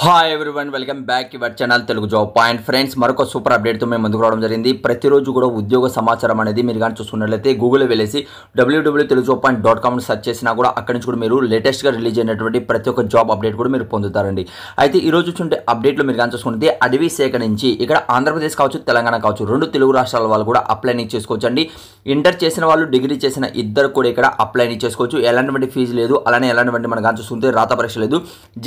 hi everyone welcome back our channel Telugu job point friends మరొక super అప్డేట్తో మేము ముందుకు రావడం జరిగింది ప్రతిరోజు కూడా ఉద్యోగ సమాచారం అనేది మీరు కానీ చూసుకున్నట్లయితే గూగుల్ వెళ్ళేసి WW Telugu job point dot com search చేసినా కూడా అక్కడి నుంచి కూడా మీరు లేటెస్ట్గా రిలీజ్ అయినటువంటి ప్రతి ఒక్క జాబ్ అప్డేట్ కూడా మీరు పొందుతారండి అయితే ఈ రోజు చూసే అప్డేట్లో మీరు కానీ చూసుకుంటే అడవి శాఖ నుంచి ఇక్కడ ఆంధ్రప్రదేశ్ కావచ్చు తెలంగాణ కావచ్చు రెండు తెలుగు రాష్ట్రాల వాళ్ళు కూడా అప్లైని చేసుకోవచ్చండి ఇంటర్ చేసిన వాళ్ళు డిగ్రీ చేసిన ఇద్దరు కూడా ఇక్కడ అప్లైని చేసుకోవచ్చు ఎలాంటివంటి ఫీజు లేదు అలానే ఎలాంటివంటి మనం కానీ చూసుకుంటే రాత పరీక్ష లేదు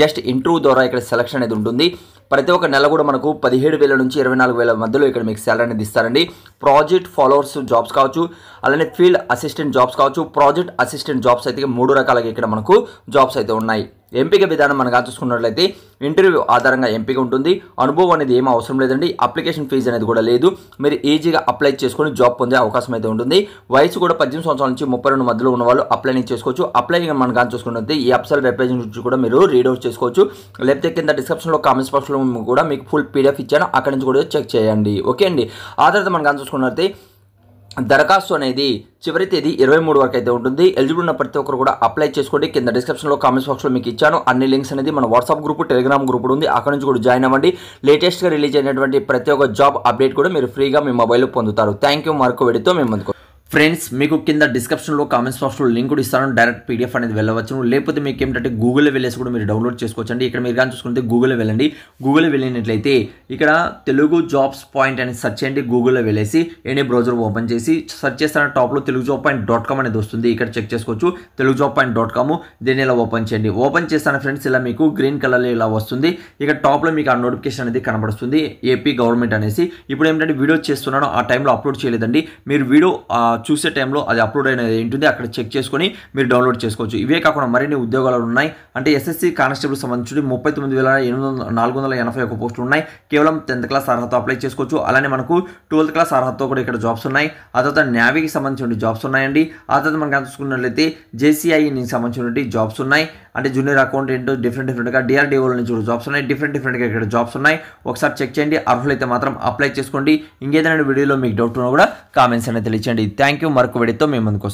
జస్ట్ ఇంటర్వ్యూ ద్వారా ఇక్కడ కలెక్షన్ అనేది ఉంటుంది ప్రతి ఒక్క నెల కూడా మనకు పదిహేడు వేల నుంచి ఇరవై నాలుగు వేల మధ్యలో ఇక్కడ మీకు శాలరీ అనేది ఇస్తారండి ప్రాజెక్ట్ ఫాలోవర్స్ జాబ్స్ కావచ్చు అలానే ఫీల్డ్ అసిస్టెంట్ జాబ్స్ కావచ్చు ప్రాజెక్ట్ అసిస్టెంట్ జాబ్స్ అయితే మూడు రకాలుగా ఇక్కడ మనకు జాబ్స్ అయితే ఉన్నాయి ఎంపిక విధానం మనగా చూసుకున్నట్లయితే ఇంటర్వ్యూ ఆధారంగా ఎంపిక ఉంటుంది అనుభవం అనేది ఏమీ అవసరం లేదండి అప్లికేషన్ ఫీజు అనేది కూడా లేదు మీరు ఈజీగా అప్లై చేసుకొని జాబ్ పొందే అవకాశం అయితే ఉంటుంది వయసు కూడా పద్దెనిమిది సంవత్సరాల నుంచి ముప్పై రెండు మధ్యలో ఉన్న వాళ్ళు అప్లై చేసుకోవచ్చు అప్లై మనం కానీ చూసుకున్నట్లయితే ఈ అప్సల్ వెబ్ పేజ్ నుంచి కూడా మీరు రీడౌట్ చేసుకోవచ్చు లేకపోతే కింద డిస్క్రిప్షన్లో కామెంట్స్ బాక్స్లో కూడా మీకు ఫుల్ పీడిఎఫ్ ఇచ్చాను అక్కడ నుంచి కూడా చెక్ చేయండి ఓకే అండి ఆ తర్వాత మనం కానీ చూసుకున్నట్లయితే దరఖాస్తు అనేది చివరి తేదీ ఇరవై మూడు వరకు అయితే ఉంటుంది ఎలిజిబుల్ ఉన్న ప్రతి ఒక్కరు కూడా అప్లై చేసుకోండి కింద డిస్క్రిప్షన్లో కామెంట్స్ బాక్స్లో మీకు ఇచ్చాను అన్ని లింక్స్ అనేది మన వాట్సాప్ గ్రూప్ టెలిగ్రామ్ గ్రూప్ ఉంది అక్కడ నుంచి కూడా జాయిన్ అవ్వండి లేటెస్ట్గా రిలీజ్ అయినటువంటి ప్రతి ఒక్క జాబ్ అప్డేట్ కూడా మీరు ఫ్రీగా మీ మొబైల్లో పొందుతారు థ్యాంక్ యూ మరొక వెడితో మేము ఫ్రెండ్స్ మీకు కింద డిస్క్రిప్షన్లో కామెంట్స్ బాక్స్లో లింక్ కూడా ఇస్తాను డైరెక్ట్ పీడిఎఫ్ అనేది వెళ్ళవచ్చు లేకపోతే మీకు ఏంటంటే గూగుల్లో వెళ్ళేసి కూడా మీరు డౌన్లోడ్ చేసుకోవచ్చండి ఇక్కడ మీరు కానీ చూసుకుంటే గూగుల్లో వెళ్ళండి గూగుల్లో వెళ్ళినట్లయితే ఇక్కడ తెలుగు జాబ్స్ పాయింట్ అనేది సెర్చ్ చేయండి గూగుల్లో వెళ్ళేసి ఎనీ బ్రౌజర్ ఓపెన్ చేసి సెర్చ్ చేస్తాను టాప్లో Telugu job point dot com అనేది వస్తుంది ఇక్కడ చెక్ చేసుకోవచ్చు Telugu job point dot com దీన్ని ఇలా ఓపెన్ చేయండి ఓపెన్ చేస్తాను ఫ్రెండ్స్ ఇలా మీకు గ్రీన్ కలర్లో ఇలా వస్తుంది ఇక్కడ టాప్లో మీకు ఆ నోటిఫికేషన్ అనేది కనబడుతుంది ఏపీ గవర్నమెంట్ అనేసి ఇప్పుడు ఏంటంటే వీడియో చేస్తున్నాను ఆ టైంలో అప్లోడ్ చేయలేదండి మీరు వీడియో చూసే టైంలో అది అప్లోడ్ అనేది ఉంటుంది అక్కడ చెక్ చేసుకొని మీరు డౌన్లోడ్ చేసుకోవచ్చు ఇవే కాకుండా మరిన్ని ఉద్యోగాలు ఉన్నాయి అంటే ఎస్ఎస్సి కానిస్టేబుల్ సంబంధించి ముప్పై తొమ్మిది వేల ఎనిమిది వందల నాలుగు వందల ఎనభై ఒక పోస్టులు ఉన్నాయి కేవలం టెన్త్ క్లాస్ అర్హత అప్లై చేసుకోవచ్చు అలానే మనకు ట్వెల్త్ క్లాస్ అర్హతతో కూడా ఇక్కడ జాబ్స్ ఉన్నాయి ఆ తర్వాత న్యావీకి సంబంధించిన జాబ్స్ ఉన్నాయండి ఆ తర్వాత మనకు చూసుకున్నట్లయితే జేసీఐకి సంబంధించినటువంటి జాబ్స్ ఉన్నాయి అంటే జూనియర్ అకౌంటెంట్ డిఫరెంట్ డిఫరెంట్గా డిఆర్డీఓల నుంచి కూడా జాబ్స్ ఉన్నాయి డిఫరెంట్ డిఫరెంట్గా ఇక్కడ జాబ్స్ ఉన్నాయి ఒకసారి చెక్ చేయండి అర్హులైతే మాత్రం అప్లై చేసుకోండి ఇంకేదైనా వీడియోలో మీకు డౌట్ ఉన్నా కూడా కామెంట్స్ అనేది తెలియచేయండి థ్యాంక్ థ్యాంక్ యూ మరొక వీడితో మేము ముందుకు